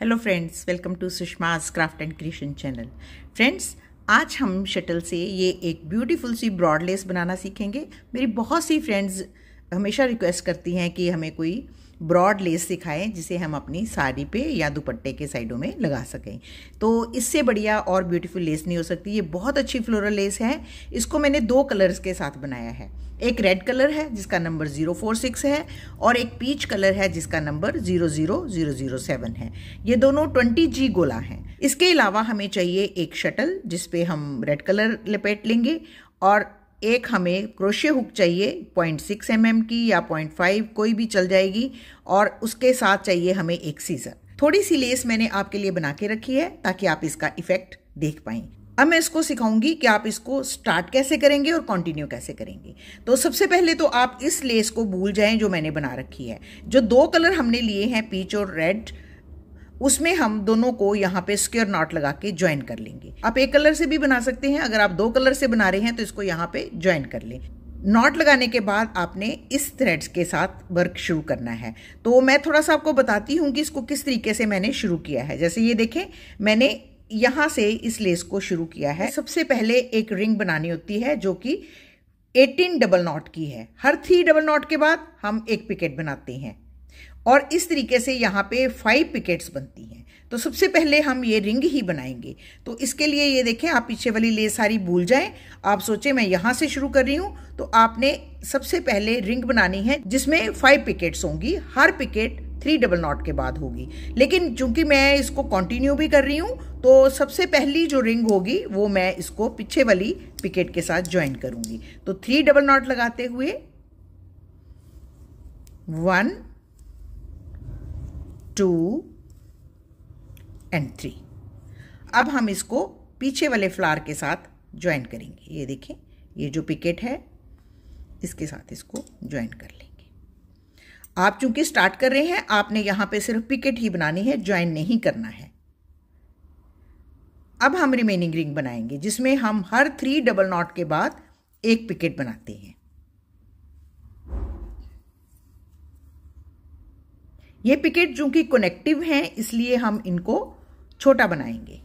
hello friends welcome to Sushma's craft and creation channel friends आज हम shuttle से ये एक ब्यूटीफुल सी ब्रॉड लेस बनाना सीखेंगे मेरी बहुत सी फ्रेंड्स हमेशा रिक्वेस्ट करती हैं कि हमें कोई ब्रॉड लेस दिखाएं जिसे हम अपनी साड़ी पे या दुपट्टे के साइडों में लगा सकें तो इससे बढ़िया और ब्यूटीफुल लेस नहीं हो सकती ये बहुत अच्छी फ्लोरल लेस है इसको मैंने दो कलर्स के साथ बनाया है एक रेड कलर है जिसका नंबर ज़ीरो फोर सिक्स है और एक पीच कलर है जिसका number zero zero zero zero seven है ये दोनों ट्वेंटी जी गोला हैं इसके अलावा हमें चाहिए एक शटल जिसपे हम रेड कलर लपेट लेंगे और एक हमें क्रोशे हुक चाहिए पॉइंट सिक्स एम की या पॉइंट फाइव कोई भी चल जाएगी और उसके साथ चाहिए हमें एक सीजर थोड़ी सी लेस मैंने आपके लिए बना के रखी है ताकि आप इसका इफेक्ट देख पाएं अब मैं इसको सिखाऊंगी कि आप इसको स्टार्ट कैसे करेंगे और कंटिन्यू कैसे करेंगे तो सबसे पहले तो आप इस लेस को भूल जाएं जो मैंने बना रखी है जो दो कलर हमने लिए हैं पीच और रेड उसमें हम दोनों को यहाँ पे स्क्योर नॉट लगा के ज्वाइन कर लेंगे आप एक कलर से भी बना सकते हैं अगर आप दो कलर से बना रहे हैं तो इसको यहाँ पे ज्वाइन कर लें नॉट लगाने के बाद आपने इस थ्रेड्स के साथ वर्क शुरू करना है तो मैं थोड़ा सा आपको बताती हूँ कि इसको किस तरीके से मैंने शुरू किया है जैसे ये देखें मैंने यहाँ से इस लेस को शुरू किया है सबसे पहले एक रिंग बनानी होती है जो कि एटीन डबल नॉट की है हर थ्री डबल नॉट के बाद हम एक पिकेट बनाते हैं और इस तरीके से यहाँ पे फाइव पिकेट्स बनती हैं तो सबसे पहले हम ये रिंग ही बनाएंगे तो इसके लिए ये देखें आप पीछे वाली ले सारी भूल जाएं आप सोचें मैं यहाँ से शुरू कर रही हूँ तो आपने सबसे पहले रिंग बनानी है जिसमें फाइव पिकेट्स होंगी हर पिकेट थ्री डबल नॉट के बाद होगी लेकिन चूंकि मैं इसको कंटिन्यू भी कर रही हूँ तो सबसे पहली जो रिंग होगी वो मैं इसको पीछे वाली पिकेट के साथ ज्वाइन करूँगी तो थ्री डबल नॉट लगाते हुए वन टू एंड थ्री अब हम इसको पीछे वाले फ्लावर के साथ ज्वाइन करेंगे ये देखें ये जो पिकेट है इसके साथ इसको ज्वाइन कर लेंगे आप चूंकि स्टार्ट कर रहे हैं आपने यहां पे सिर्फ पिकेट ही बनानी है ज्वाइन नहीं करना है अब हम रिमेनिंग रिंग बनाएंगे जिसमें हम हर थ्री डबल नॉट के बाद एक पिकेट बनाते हैं ये पिकेट चूंकि कनेक्टिव हैं इसलिए हम इनको छोटा बनाएंगे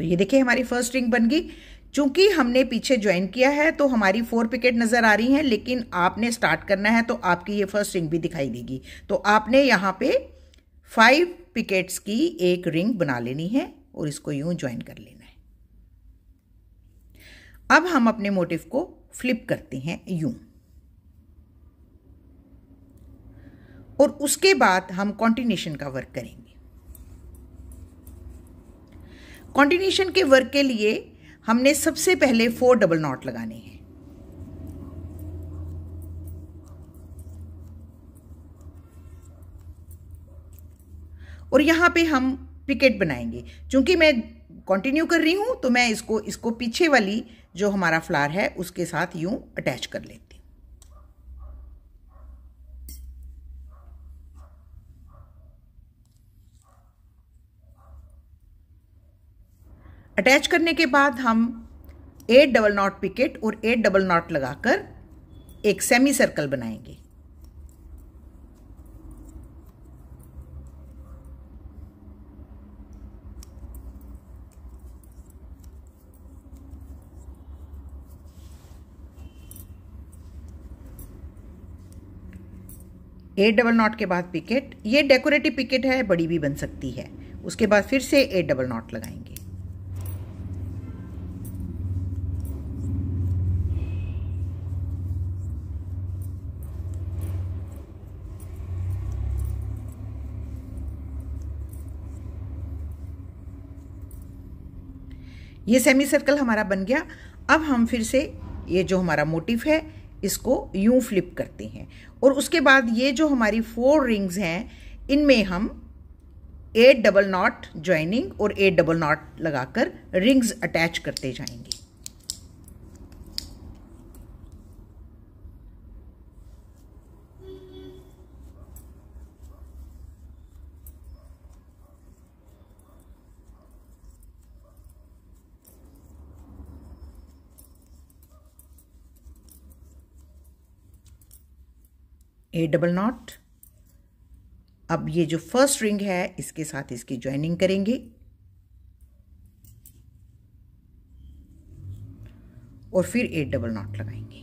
तो ये देखिए हमारी फर्स्ट रिंग बन गई चूंकि हमने पीछे ज्वाइन किया है तो हमारी फोर पिकेट नज़र आ रही हैं लेकिन आपने स्टार्ट करना है तो आपकी ये फर्स्ट रिंग भी दिखाई देगी तो आपने यहाँ पे फाइव पिकेट्स की एक रिंग बना लेनी है और इसको यूं ज्वाइन कर लेना है अब हम अपने मोटिव को फ्लिप करते हैं यूं और उसके बाद हम कॉन्टिन्यूशन का वर्क करेंगे कॉन्टिन्यूशन के वर्क के लिए हमने सबसे पहले फोर डबल नॉट लगाने हैं और यहाँ पे हम पिकेट बनाएंगे क्योंकि मैं कंटिन्यू कर रही हूँ तो मैं इसको इसको पीछे वाली जो हमारा फ्लावर है उसके साथ यूँ अटैच कर लेती अटैच करने के बाद हम एट डबल नॉट पिकेट और एट डबल नॉट लगाकर एक सेमी सर्कल बनाएंगे एट डबल नॉट के बाद पिकेट ये डेकोरेटिव पिकेट है बड़ी भी बन सकती है उसके बाद फिर से एट डबल नॉट लगाएंगे ये सेमी सर्कल हमारा बन गया अब हम फिर से ये जो हमारा मोटिव है इसको यूं फ्लिप करते हैं और उसके बाद ये जो हमारी फोर रिंग्स हैं इनमें हम एट डबल नॉट ज्वाइनिंग और एट डबल नॉट लगाकर रिंग्स अटैच करते जाएंगे ए डबल नॉट अब ये जो फर्स्ट रिंग है इसके साथ इसकी ज्वाइनिंग करेंगे और फिर ए डबल नॉट लगाएंगे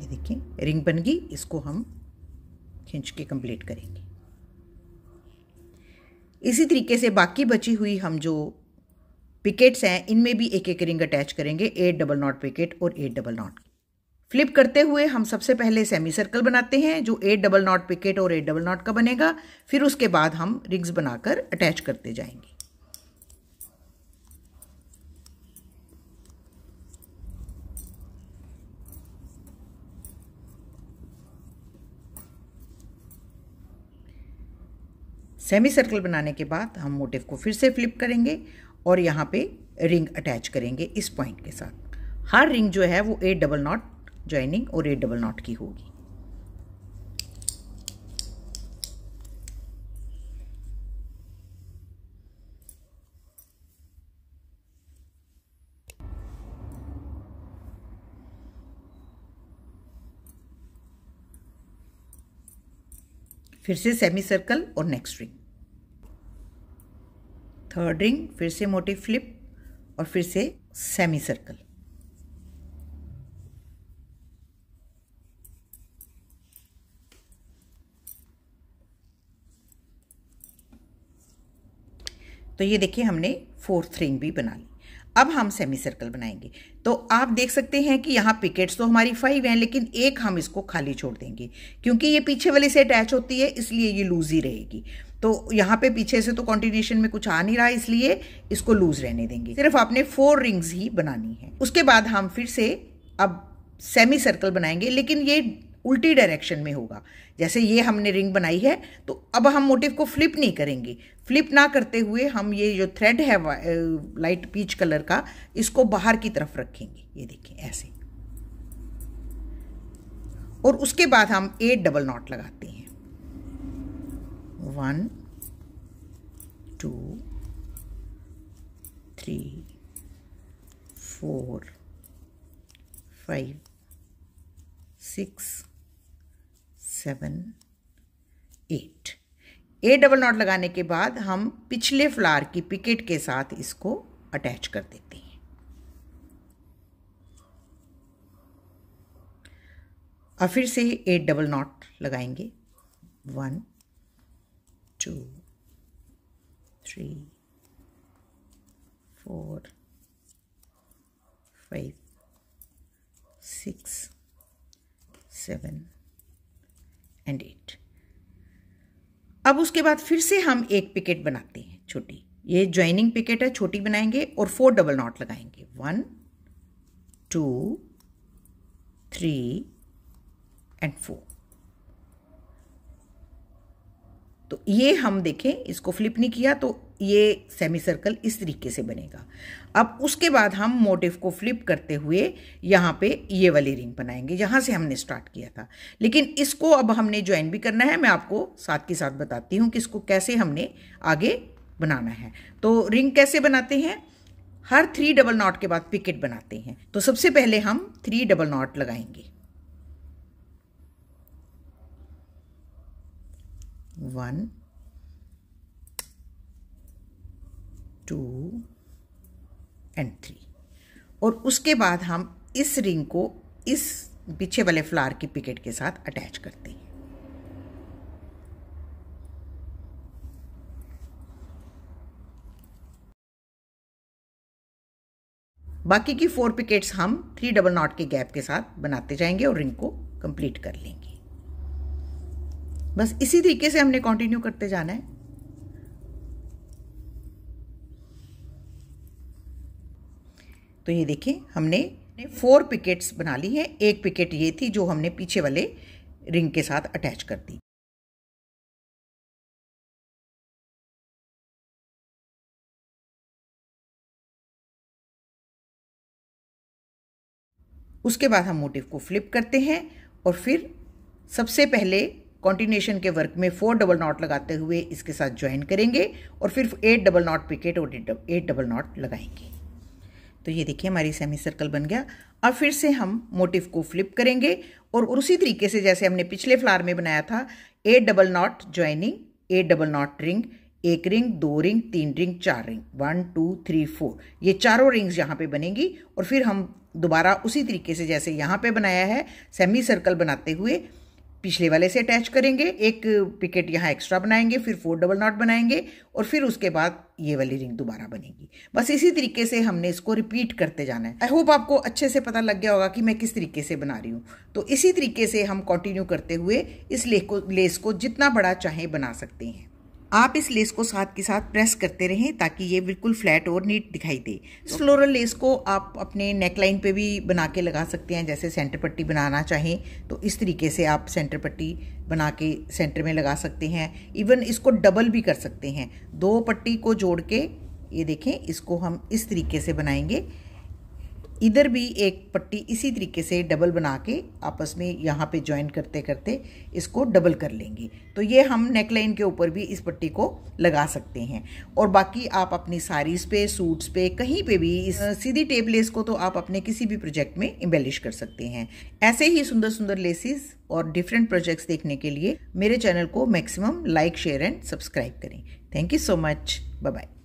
ये देखिए रिंग बन गई इसको हम खींच के कंप्लीट करेंगे इसी तरीके से बाकी बची हुई हम जो पिकेट्स हैं इनमें भी एक एक रिंग अटैच करेंगे एट डबल नॉट पिकेट और एट डबल नॉट फ्लिप करते हुए हम सबसे पहले सेमी सर्कल बनाते हैं जो एट डबल नॉट पिकेट और एट डबल नॉट का बनेगा फिर उसके बाद हम रिंग्स बनाकर अटैच करते जाएंगे सेमी सर्कल बनाने के बाद हम मोटिव को फिर से फ्लिप करेंगे और यहाँ पे रिंग अटैच करेंगे इस पॉइंट के साथ हर रिंग जो है वो एट डबल नॉट ज्वाइनिंग और एट डबल नॉट की होगी फिर से सेमी सर्कल और नेक्स्ट रिंग थर्ड रिंग फिर से मोटी फ्लिप और फिर से सेमी सर्कल तो ये देखिए हमने फोर्थ रिंग भी बना ली अब हम सेमी सर्कल बनाएंगे तो आप देख सकते हैं कि यहाँ पिकेट्स तो हमारी फाइव हैं लेकिन एक हम इसको खाली छोड़ देंगे क्योंकि ये पीछे वाले से अटैच होती है इसलिए ये लूज ही रहेगी तो यहाँ पे पीछे से तो कॉन्टिन्यूशन में कुछ आ नहीं रहा इसलिए इसको लूज रहने देंगे सिर्फ आपने फोर रिंग्स ही बनानी है उसके बाद हम फिर से अब सेमी सर्कल बनाएंगे लेकिन ये उल्टी डायरेक्शन में होगा जैसे ये हमने रिंग बनाई है तो अब हम मोटिव को फ्लिप नहीं करेंगे फ्लिप ना करते हुए हम ये जो थ्रेड है लाइट पीच कलर का इसको बाहर की तरफ रखेंगे ये देखिए ऐसे और उसके बाद हम एट डबल नॉट लगाते हैं one two three four five six seven eight a double knot लगाने के बाद हम पिछले फ्लावर की पिकेट के साथ इसको अटैच कर देते हैं और फिर से एट डबल नॉट लगाएंगे one two three four five six seven and eight अब उसके बाद फिर से हम एक पिकेट बनाते हैं छोटी ये ज्वाइनिंग पिकेट है छोटी बनाएंगे और फोर डबल नॉट लगाएंगे one two three and four तो ये हम देखें इसको फ्लिप नहीं किया तो ये सेमी सर्कल इस तरीके से बनेगा अब उसके बाद हम मोटिव को फ्लिप करते हुए यहाँ पे ये वाली रिंग बनाएंगे जहाँ से हमने स्टार्ट किया था लेकिन इसको अब हमने ज्वाइन भी करना है मैं आपको साथ के साथ बताती हूँ कि इसको कैसे हमने आगे बनाना है तो रिंग कैसे बनाते हैं हर थ्री डबल नॉट के बाद पिकेट बनाते हैं तो सबसे पहले हम थ्री डबल नॉट लगाएंगे वन टू एंड थ्री और उसके बाद हम इस रिंग को इस पीछे वाले फ्लावर की पिकेट के साथ अटैच करते हैं बाकी की फोर पिकेट्स हम थ्री डबल नॉट के गैप के साथ बनाते जाएंगे और रिंग को कंप्लीट कर लेंगे बस इसी तरीके से हमने कंटिन्यू करते जाना है तो ये देखिए हमने फोर पिकेट्स बना ली है एक पिकेट ये थी जो हमने पीछे वाले रिंग के साथ अटैच कर दी उसके बाद हम मोटिव को फ्लिप करते हैं और फिर सबसे पहले कॉन्टिन्यूशन के वर्क में फोर डबल नॉट लगाते हुए इसके साथ ज्वाइन करेंगे और फिर एट डबल नॉट पिकेट और एट डबल नॉट लगाएंगे तो ये देखिए हमारी सेमी सर्कल बन गया अब फिर से हम मोटिव को फ्लिप करेंगे और उसी तरीके से जैसे हमने पिछले फ्लावर में बनाया था a double knot joining a double knot ring एक रिंग दो रिंग तीन रिंग चार ring one two three four ये चारों रिंग्स यहाँ पे बनेंगी और फिर हम दोबारा उसी तरीके से जैसे यहाँ पे बनाया है सेमी सर्कल बनाते हुए पिछले वाले से अटैच करेंगे एक पिकेट यहाँ एक्स्ट्रा बनाएंगे फिर फोर डबल नॉट बनाएंगे और फिर उसके बाद ये वाली रिंग दोबारा बनेगी बस इसी तरीके से हमने इसको रिपीट करते जाना है आई होप आपको अच्छे से पता लग गया होगा कि मैं किस तरीके से बना रही हूँ तो इसी तरीके से हम कंटिन्यू करते हुए इस लेस को जितना बड़ा चाहें बना सकते हैं आप इस लेस को साथ के साथ प्रेस करते रहें ताकि ये बिल्कुल फ्लैट और नीट दिखाई दे इस फ्लोरल लेस को आप अपने नेक लाइन पे भी बना के लगा सकते हैं जैसे सेंटर पट्टी बनाना चाहें तो इस तरीके से आप सेंटर पट्टी बना के सेंटर में लगा सकते हैं इवन इसको डबल भी कर सकते हैं दो पट्टी को जोड़ के ये देखें इसको हम इस तरीके से बनाएंगे इधर भी एक पट्टी इसी तरीके से डबल बना के आपस में यहाँ पे ज्वाइन करते करते इसको डबल कर लेंगे तो ये हम नेकलाइन के ऊपर भी इस पट्टी को लगा सकते हैं और बाकी आप अपनी साड़ीज़ पे सूट्स पे कहीं पे भी इस सीधी टेप लेस को तो आप अपने किसी भी प्रोजेक्ट में एम्बेलिश कर सकते हैं ऐसे ही सुंदर सुंदर लेसिस और डिफरेंट प्रोजेक्ट्स देखने के लिए मेरे चैनल को maximum like share and subscribe करें thank you so much bye bye